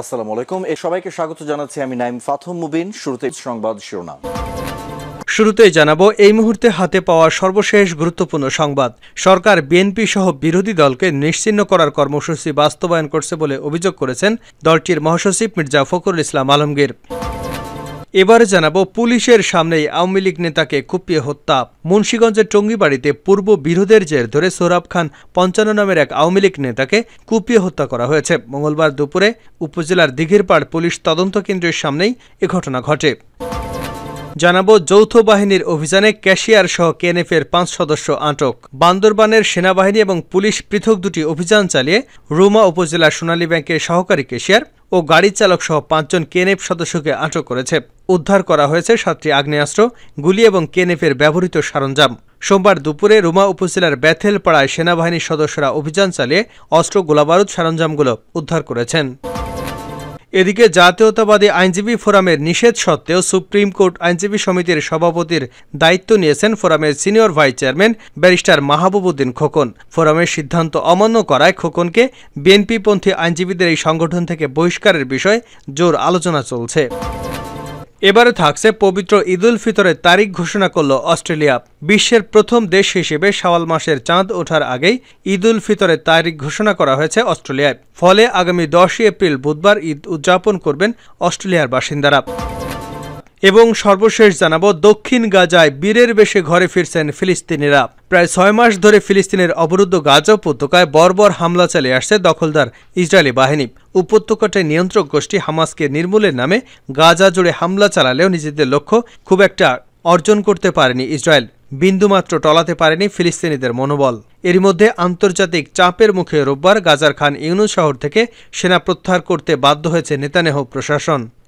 আসসালামু আলাইকুম এ সবাইকে স্বাগত জানাচ্ছি আমি নাইম ফাথম মুবিন শুরুতে সংবাদ শিরোনাম শুরুতে জানাবো এই মুহূর্তে হাতে পাওয়া সর্বশেষ গুরুত্বপূর্ণ সংবাদ সরকার বিএনপি সহ বিরোধী দলকে নিশ্চিন্ন করার কর্মসূচি বাস্তবায়ন করছে বলে অভিযোগ করেছেন দলটির মহাসচিব মির্জা ফখরুল ইসলাম আলমগীর এবারে জানাবো পুলিশের সামনেই আওয়ামী লীগ নেতাকে কুপিয়ে হত্যা মুন্সীগঞ্জের টঙ্গিবাড়িতে পূর্ব বিরোধের জের ধরে সোরাব খান পঞ্চান্ন নামের এক আওয়ামী লীগ নেতাকে কুপিয়ে হত্যা করা হয়েছে মঙ্গলবার দুপুরে উপজেলার দিঘিরপাড় পুলিশ তদন্ত কেন্দ্রের সামনেই এ ঘটনা ঘটে জানাবো যৌথ বাহিনীর অভিযানে ক্যাশিয়ার সহ কেএনএফের পাঁচ সদস্য আটক বান্দরবানের সেনাবাহিনী এবং পুলিশ পৃথক দুটি অভিযান চালিয়ে রুমা উপজেলা সোনালী ব্যাংকের সহকারী ক্যাশিয়ার ও গাড়ি চালক সহ পাঁচজন কেএনএফ সদস্যকে আটক করেছে উদ্ধার করা হয়েছে সাতটি আগ্নেয়াস্ত্র গুলি এবং কেএনএফের ব্যবহৃত সরঞ্জাম সোমবার দুপুরে রুমা উপজেলার ব্যাথেল পাড়ায় সেনাবাহিনীর সদস্যরা অভিযান চালিয়ে অস্ত্র গোলাবারুদ সরঞ্জামগুলো উদ্ধার করেছেন এদিকে জাতীয়তাবাদী আইনজীবী ফোরামের নিষেধ সত্ত্বেও সুপ্রিম কোর্ট আইনজীবী সমিতির সভাপতির দায়িত্ব নিয়েছেন ফোরামের senior vice chairman barrister Mahbubuddin Khokon ফোরামের সিদ্ধান্ত অমান্য করায় খোকনকে বিএনপিপন্থী আইনজীবীদের এই সংগঠন থেকে বহিষ্কারের বিষয়ে জোর আলোচনা চলছে এবারে থাকছে পবিত্র ঈদুল ফিতরের তারিখ ঘোষণা করল অস্ট্রেলিয়া বিশ্বের প্রথম দেশ হিসেবে শাওয়াল মাসের চাঁদ ওঠার আগেই ঈদুল ফিতরের তারিখ ঘোষণা করা হয়েছে অস্ট্রেলিয়ায় ফলে আগামী দশই এপ্রিল বুধবার ঈদ উদযাপন করবেন অস্ট্রেলিয়ার বাসিন্দারা এবং সর্বশেষ জানাবো দক্ষিণ গাজায় বীরের বেশে ঘরে ফিরছেন ফিলিস্তিনিরা প্রায় ছয় মাস ধরে ফিলিস্তিনের অবরুদ্ধ গাজা উপত্যকায় বর্বর হামলা চালিয়ে আসছে দখলদার ইসরায়েলি বাহিনী উপত্যকাটায় নিয়ন্ত্রক গোষ্ঠী হামাসকে নির্মূলের নামে গাজা জুড়ে হামলা চালালেও নিজেদের লক্ষ্য খুব একটা অর্জন করতে পারেনি ইসরায়েল বিন্দুমাত্র টলাতে পারেনি ফিলিস্তিনিদের মনোবল এর মধ্যে আন্তর্জাতিক চাপের মুখে রোববার গাজার খান ইউনু শহর থেকে সেনা প্রত্যাহার করতে বাধ্য হয়েছে নেতানেহ প্রশাসন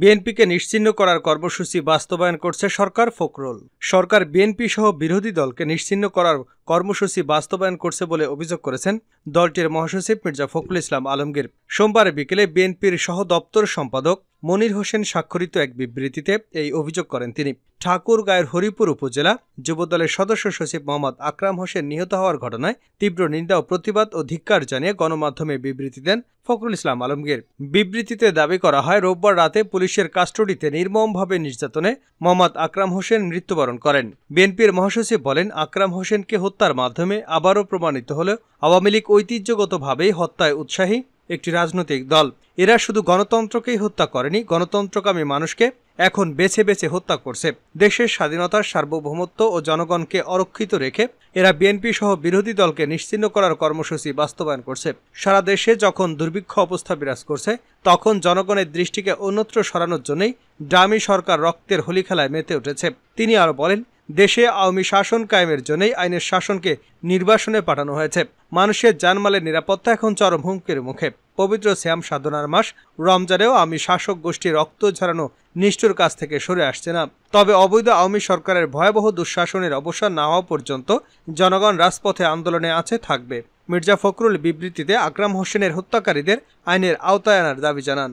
বিএনপিকে নিশ্চিহ্ন করার কর্মসূচি বাস্তবায়ন করছে সরকার ফকরুল সরকার বিএনপি সহ বিরোধী দলকে নিশ্চিহ্ন করার কর্মসূচি বাস্তবায়ন করছে বলে অভিযোগ করেছেন দলটির মহাসচিব মির্জা ফখরুল ইসলাম আলমগীর সোমবার বিকেলে বিএনপির সহ দপ্তর সম্পাদক মনির হোসেন স্বাক্ষরিত এক বিবৃতিতে এই অভিযোগ করেন তিনি ঠাকুরগাঁয়ের হরিপুর উপজেলা যুবদলের সদস্য সচিব মোহাম্মদ আকরাম হোসেন নিহত হওয়ার ঘটনায় তীব্র নিন্দা ও প্রতিবাদ ও ধিক্কার জানিয়ে গণমাধ্যমে বিবৃতি দেন ফখরুল ইসলাম আলমগীর বিবৃতিতে দাবি করা হয় রোববার রাতে পুলিশের কাস্টডিতে নির্মমভাবে নির্যাতনে মোহাম্মদ আকরাম হোসেন মৃত্যুবরণ করেন বিএনপির মহাসচিব বলেন আকরাম হোসেনকে হত্যার মাধ্যমে আবারও প্রমাণিত হলেও আওয়ামী লীগ ঐতিহ্যগতভাবেই হত্যায় উৎসাহী একটি রাজনৈতিক দল এরা শুধু গণতন্ত্রকেই হত্যা করেনি গণতন্ত্রকামী মানুষকে এখন বেছে বেছে হত্যা করছে দেশের স্বাধীনতার সার্বভৌমত্ব ও জনগণকে অরক্ষিত রেখে এরা বিএনপি সহ বিরোধী দলকে নিশ্চিন্ন করার কর্মসূচি বাস্তবায়ন করছে সারা দেশে যখন দুর্ভিক্ষ অবস্থা বিরাজ করছে তখন জনগণের দৃষ্টিকে অন্যত্র সরানোর জন্যই ডামি সরকার রক্তের হোলি খেলায় মেতে উঠেছে তিনি আরও বলেন দেশে আওয়ামী শাসন কায়েমের জন্যই আইনের শাসনকে নির্বাসনে পাঠানো হয়েছে মানুষের জানমালের নিরাপত্তা এখন চরম হুমকির মুখে পবিত্র শ্যাম সাধনার মাস রমজানেও আমি শাসক গোষ্ঠীর রক্ত ঝরানো নিষ্ঠুর কাছ থেকে সরে আসছে না তবে অবৈধ আওয়ামী সরকারের ভয়াবহ দুঃশাসনের অবসান না হওয়া পর্যন্ত জনগণ রাজপথে আন্দোলনে আছে থাকবে মির্জা ফখরুল বিবৃতিতে আকরাম হোসেনের হত্যাকারীদের আইনের আওতায় আনার দাবি জানান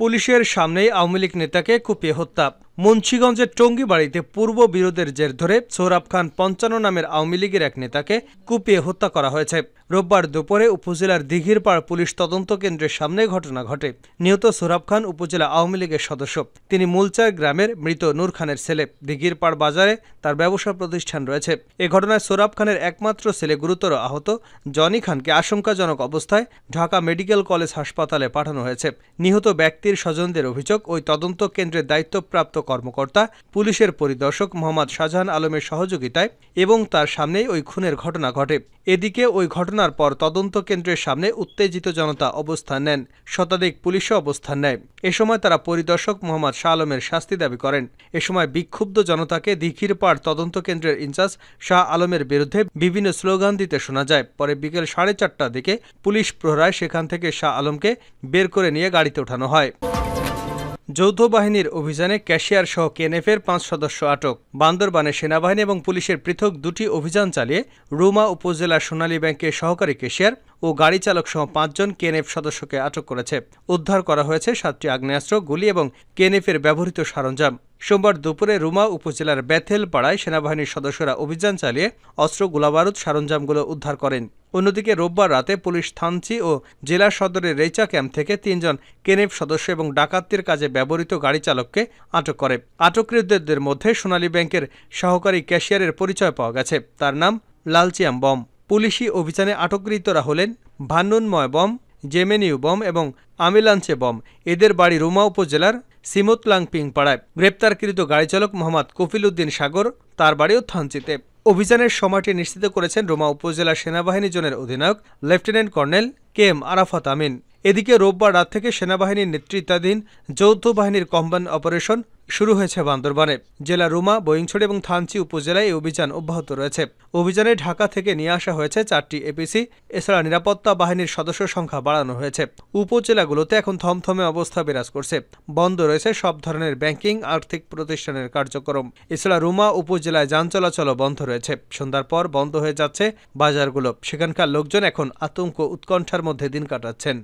পুলিশের সামনেই আওয়ামী লীগ নেতাকে কুপিয়ে হত্যা মুন্সীগঞ্জের বাড়িতে পূর্ব বিরোধের জের ধরে সৌরভ খান পঞ্চান্ন নামের আওয়ামী লীগের এক নেতাকে কুপিয়ে হত্যা করা হয়েছে রোববার দুপুরে উপজেলার দিঘিরপাড় পুলিশ তদন্ত কেন্দ্রের সামনে ঘটনা ঘটে নিহত সৌরভ খান উপজেলা আওয়ামী লীগের সদস্য তিনি মুলচার গ্রামের মৃত নূর খানের ছেলে দিঘিরপাড় বাজারে তার ব্যবসা প্রতিষ্ঠান রয়েছে এ ঘটনায় সৌরভ খানের একমাত্র ছেলে গুরুতর আহত জনি খানকে আশঙ্কাজনক অবস্থায় ঢাকা মেডিকেল কলেজ হাসপাতালে পাঠানো হয়েছে নিহত ব্যক্তির স্বজনদের অভিযোগ ওই তদন্ত কেন্দ্রের দায়িত্বপ্রাপ্ত কর্মকর্তা পুলিশের পরিদর্শক মোহাম্মদ শাহজাহান আলমের সহযোগিতায় এবং তার সামনেই ওই খুনের ঘটনা ঘটে এদিকে ওই ঘটনার পর তদন্ত কেন্দ্রের সামনে উত্তেজিত জনতা অবস্থান নেন শতাধিক পুলিশও অবস্থান নেয় এ সময় তারা পরিদর্শক মোহাম্মদ শাহ আলমের শাস্তি দাবি করেন এ সময় বিক্ষুব্ধ জনতাকে দিঘির পাড় তদন্ত কেন্দ্রের ইনচার্জ শাহ আলমের বিরুদ্ধে বিভিন্ন স্লোগান দিতে শোনা যায় পরে বিকেল সাড়ে চারটার দিকে পুলিশ প্রহরায় সেখান থেকে শাহ আলমকে বের করে নিয়ে গাড়িতে ওঠানো হয় যৌথ বাহিনীর অভিযানে ক্যাশিয়ার সহ কেনএফের পাঁচ সদস্য আটক বান্দরবানে সেনাবাহিনী এবং পুলিশের পৃথক দুটি অভিযান চালিয়ে রুমা উপজেলার সোনালী ব্যাংকের সহকারী ক্যাশিয়ার ও গাড়ি চালক সহ পাঁচজন কেএনএফ সদস্যকে আটক করেছে উদ্ধার করা হয়েছে সাতটি আগ্নেয়াস্ত্র গুলি এবং কেনএফের ব্যবহৃত সরঞ্জাম সোমবার দুপুরে রুমা উপজেলার ব্যাথেল পাড়ায় সেনাবাহিনীর সদস্যরা অভিযান চালিয়ে অস্ত্র গোলাবারুদ সরঞ্জামগুলো উদ্ধার করেন অন্যদিকে রোববার রাতে পুলিশ থানচি ও জেলা সদরের রেচা ক্যাম্প থেকে তিনজন কেনেপ সদস্য এবং ডাকাতির কাজে ব্যবহৃত গাড়ি চালককে আটক করে আটককৃতদের মধ্যে সোনালী ব্যাংকের সহকারী ক্যাশিয়ারের পরিচয় পাওয়া গেছে তার নাম লালচিয়াম বম পুলিশি অভিযানে আটককৃতরা হলেন ভান্নুন্ময় বম জেমেনিউ বম এবং আমিলাঞ্চে বম এদের বাড়ি রুমা উপজেলার সিমতলাংপিং পাড়ায় গ্রেপ্তারকৃত গাড়িচালক মোহাম্মদ কফিল উদ্দিন সাগর তার বাড়িও থানচিতে অভিযানের সময়টি নিশ্চিত করেছেন রোমা উপজেলা সেনাবাহিনী জোনের অধিনায়ক lieutenant colonel K M Arafat Amin এদিকে রোববার রাত থেকে সেনাবাহিনীর নেতৃত্বাধীন যৌথ বাহিনীর কম্বান অপারেশন শুরু হয়েছে বান্দরবানে জেলা রুমা বইংছড়ি এবং থানচি উপজেলায় এই অভিযান অব্যাহত রয়েছে অভিযানে ঢাকা থেকে নিয়ে আসা হয়েছে চারটি এপিসি এছাড়া নিরাপত্তা বাহিনীর সদস্য সংখ্যা বাড়ানো হয়েছে উপজেলাগুলোতে এখন থমথমে অবস্থা বিরাজ করছে বন্ধ রয়েছে সব ধরনের ব্যাংকিং আর্থিক প্রতিষ্ঠানের কার্যক্রম এছাড়া রুমা উপজেলায় যান চলাচলও বন্ধ রয়েছে সন্ধ্যার পর বন্ধ হয়ে যাচ্ছে বাজারগুলো সেখানকার লোকজন এখন আতঙ্ক উৎকণ্ঠার মধ্যে দিন কাটাচ্ছেন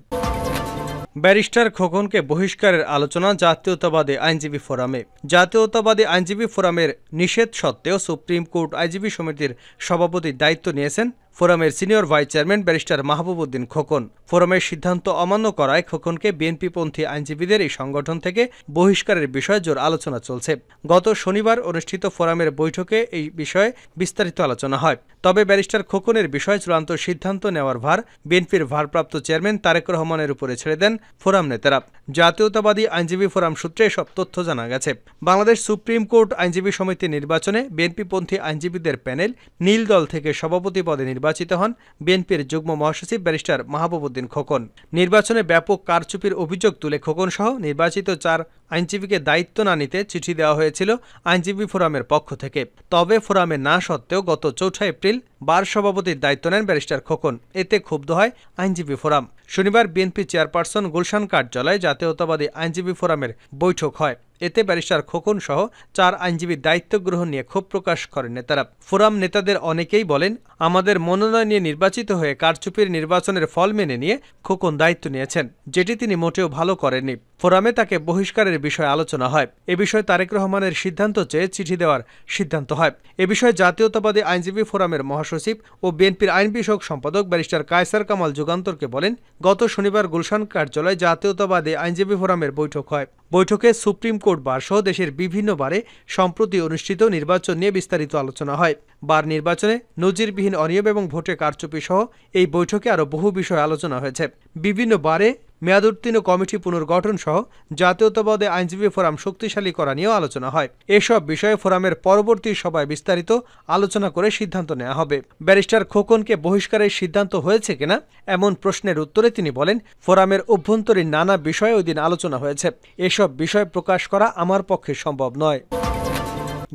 ব্যারিস্টার খোকনকে বহিষ্কারের আলোচনা জাতীয়তাবাদী আইনজীবী ফোরামে জাতীয়তাবাদী আইনজীবী ফোরামের নিষেধ সত্ত্বেও সুপ্রিম কোর্ট আইনজীবী সমিতির সভাপতির দায়িত্ব নিয়েছেন ফোরামের senior vice chairman barrister Mahbub Uddin Khokon ফোরামের সিদ্ধান্ত অমান্য করায় খোকনকে বিএনপিপন্থী আইনজীবীদের এই সংগঠন থেকে বহিষ্কারের বিষয়ে জোর আলোচনা চলছে গত শনিবার অনুষ্ঠিত ফোরামের বৈঠকে এই বিষয়ে বিস্তারিত আলোচনা হয় তবে ব্যারিস্টার খোকনের বিষয়ে চূড়ান্ত সিদ্ধান্ত নেওয়ার ভার বিএনপির ভারপ্রাপ্ত চেয়ারম্যান তারেক রহমানের উপরে ছেড়ে দেন ফোরাম নেতারা জাতীয়তাবাদী আইনজীবী ফোরাম সূত্রে সব তথ্য জানা গেছে বাংলাদেশ সুপ্রিম কোর্ট আইনজীবী সমিতি নির্বাচনে বিএনপিপন্থী আইনজীবীদের প্যানেল নীল দল থেকে সভাপতি পদে নির্বাচন নির্বাচিত হন বিএনপির যুগ্ম মহাসচিব ব্যারিস্টার মাহবুবুদ্দিন খোকন নির্বাচনে ব্যাপক কারচুপির অভিযোগ তুলে খোকন সহ নির্বাচিত চার আইনজীবীকে দায়িত্ব না নিতে চিঠি দেওয়া হয়েছিল আইনজীবী ফোরামের পক্ষ থেকে তবে ফোরামে না সত্ত্বেও গত চৌঠা এপ্রিল বার সভাপতির দায়িত্ব নেন ব্যারিস্টার খোকন এতে ক্ষুব্ধ হয় আইনজীবী ফোরাম শনিবার বিএনপি চেয়ারপারসন গুলশান কার্যালয়ে জাতীয়তাবাদী আইনজীবী ফোরামের বৈঠক হয় এতে ব্যারিস্টার খোকন সহ চার আইনজীবীর দায়িত্ব গ্রহণ নিয়ে ক্ষোভ প্রকাশ করেন নেতারা ফোরাম নেতাদের অনেকেই বলেন আমাদের মনোনয়ন নিয়ে নির্বাচিত হয়ে কারচুপির নির্বাচনের ফল মেনে নিয়ে খোকন দায়িত্ব নিয়েছেন যেটি তিনি মোটেও ভালো করেননি ফোরামে তাকে বহিষ্কারের বিষয়ে আলোচনা হয় এ বিষয়ে তারেক রহমানের সিদ্ধান্ত চেয়ে চিঠি দেওয়ার সিদ্ধান্ত হয় এ বিষয়ে জাতীয়তাবাদী আইনজীবী ফোরামের মহাসচিব ও বিএনপির আইন বিষয়ক সম্পাদক ব্যারিস্টার কায়সার কামাল যুগান্তরকে বলেন গত শনিবার গুলশান কার্যালয়ে জাতীয়তাবাদী আইনজীবী ফোরামের বৈঠক হয় বৈঠকে সুপ্রিম কোর্ট বারসহ দেশের বিভিন্ন বারে সম্প্রতি অনুষ্ঠিত নির্বাচন নিয়ে বিস্তারিত আলোচনা হয় বার নির্বাচনে নজিরবিহীন অনিয়ম এবং ভোটে কারচুপি সহ এই বৈঠকে আরও বহু বিষয়ে আলোচনা হয়েছে বিভিন্ন বারে মেয়াদোত্তীর্ণ কমিটি পুনর্গঠন সহ জাতীয়তাবাদে আইনজীবী ফোরাম শক্তিশালী করা নিয়েও আলোচনা হয় এসব বিষয়ে ফোরামের পরবর্তী সভায় বিস্তারিত আলোচনা করে সিদ্ধান্ত নেওয়া হবে ব্যারিস্টার খোকনকে বহিষ্কারের সিদ্ধান্ত হয়েছে কিনা এমন প্রশ্নের উত্তরে তিনি বলেন ফোরামের অভ্যন্তরীণ নানা বিষয়ে ওই দিন আলোচনা হয়েছে এসব বিষয় প্রকাশ করা আমার পক্ষে সম্ভব নয়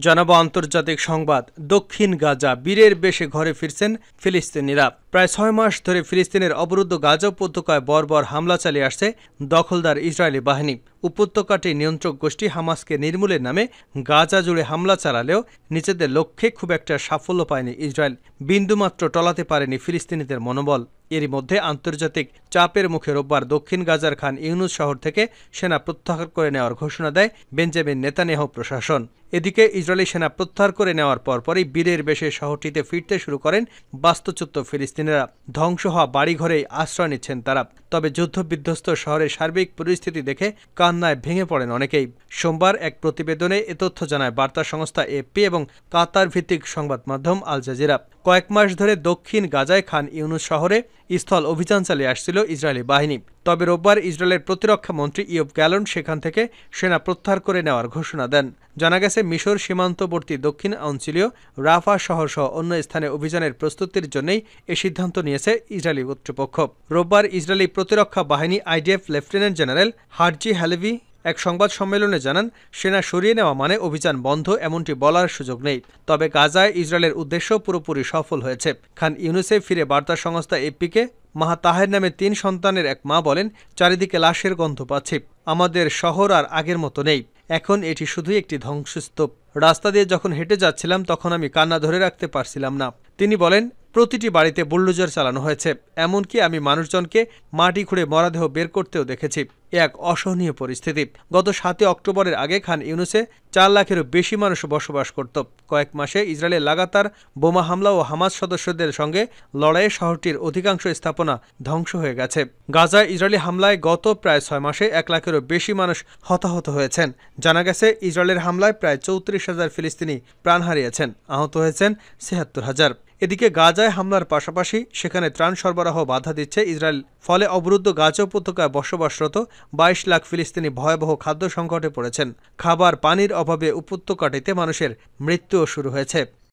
জানাবো আন্তর্জাতিক সংবাদ দক্ষিণ গাজা বীরের বেশে ঘরে ফিরছেন ফিলিস্তিনিরা প্রায় ছয় মাস ধরে ফিলিস্তিনের অবরুদ্ধ গাজা উপত্যকায় বর্বর হামলা চালিয়ে আসছে দখলদার ইসরায়েলি বাহিনী উপত্যকাটি নিয়ন্ত্রক গোষ্ঠী হামাসকে নির্মূলের নামে গাজা জুড়ে হামলা চালালেও নিজেদের লক্ষ্যে খুব একটা সাফল্য পায়নি ইসরায়েল বিন্দুমাত্র টলাতে পারেনি ফিলিস্তিনিদের মনোবল এরই মধ্যে আন্তর্জাতিক চাপের মুখে রোববার দক্ষিণ গাজার খান ইউনুস শহর থেকে সেনা প্রত্যাহার করে নেওয়ার ঘোষণা দেয় বেঞ্জামিন নেতানেহ প্রশাসন এদিকে ইসরায়েলি সেনা প্রত্যাহার করে নেওয়ার পরপরই বীরের বেশে শহরটিতে ফিরতে শুরু করেন বাস্তুচ্যুত ফিলিস্তিনেরা ধ্বংস হওয়া বাড়িঘরেই আশ্রয় নিচ্ছেন তারা তবে যুদ্ধবিধ্বস্ত শহরের সার্বিক পরিস্থিতি দেখে কান্নায় ভেঙে পড়েন অনেকেই সোমবার এক প্রতিবেদনে এ তথ্য জানায় বার্তা সংস্থা এপি এবং কাতার ভিত্তিক সংবাদ মাধ্যম আল জাজিরা কয়েক মাস ধরে দক্ষিণ গাজায় খান ইউনুস শহরে স্থল অভিযান চালিয়ে আসছিল ইসরায়েলি বাহিনী তবে রোববার ইসরায়েলের প্রতিরক্ষা মন্ত্রী ইয়ব গ্যালন সেখান থেকে সেনা প্রত্যাহার করে নেওয়ার ঘোষণা দেন জানা গেছে মিশর সীমান্তবর্তী দক্ষিণ অঞ্চলীয় রাফা শহর সহ অন্য স্থানে অভিযানের প্রস্তুতির জন্যই এ সিদ্ধান্ত নিয়েছে ইসরায়েলি কর্তৃপক্ষ রোববার ইসরায়েলি প্রতিরক্ষা বাহিনী IDF lieutenant general Herzi Halevi এক সংবাদ সম্মেলনে জানান সেনা সরিয়ে নেওয়া মানে অভিযান বন্ধ এমনটি বলার সুযোগ নেই তবে গাজায় ইসরায়েলের উদ্দেশ্য পুরোপুরি সফল হয়েছে খান ইউনিসেফ ফিরে বার্তা সংস্থা এপিকে মাহা তাহের নামে তিন সন্তানের এক মা বলেন চারিদিকে লাশের গন্ধ পাচ্ছি আমাদের শহর আর আগের মতো নেই এখন এটি শুধুই একটি ধ্বংসস্তূপ রাস্তা দিয়ে যখন হেঁটে যাচ্ছিলাম তখন আমি কান্না ধরে রাখতে পারছিলাম না তিনি বলেন প্রতিটি বাড়িতে বুল্ডোজার চালানো হয়েছে এমনকি আমি মানুষজনকে মাটি খুঁড়ে মরাদেহ বের করতেও দেখেছি এক অসহনীয় পরিস্থিতি গত সাতই অক্টোবরের আগে খান ইউনুসে চার লাখেরও বেশি মানুষ বসবাস করত কয়েক মাসে ইসরায়েলের লাগাতার বোমা হামলা ও হামাজ সদস্যদের সঙ্গে লড়াইয়ে শহরটির অধিকাংশ স্থাপনা ধ্বংস হয়ে গেছে গাজায় ইসরায়েলি হামলায় গত প্রায় ছয় মাসে এক লাখেরও বেশি মানুষ হতাহত হয়েছেন জানা গেছে ইসরায়েলের হামলায় প্রায় চৌত্রিশ হাজার ফিলিস্তিনি প্রাণ হারিয়েছেন আহত হয়েছেন ছিয়াত্তর হাজার এদিকে গাজায় হামলার পাশাপাশি সেখানে ত্রাণ সরবরাহ বাধা দিচ্ছে ইসরায়েল ফলে অবরুদ্ধ গাজা উপত্যকায় বসবাসরত বাইশ লাখ ফিলিস্তিনি ভয়াবহ খাদ্য সংকটে পড়েছেন খাবার পানির অভাবে উপত্যকাটিতে মানুষের মৃত্যুও শুরু হয়েছে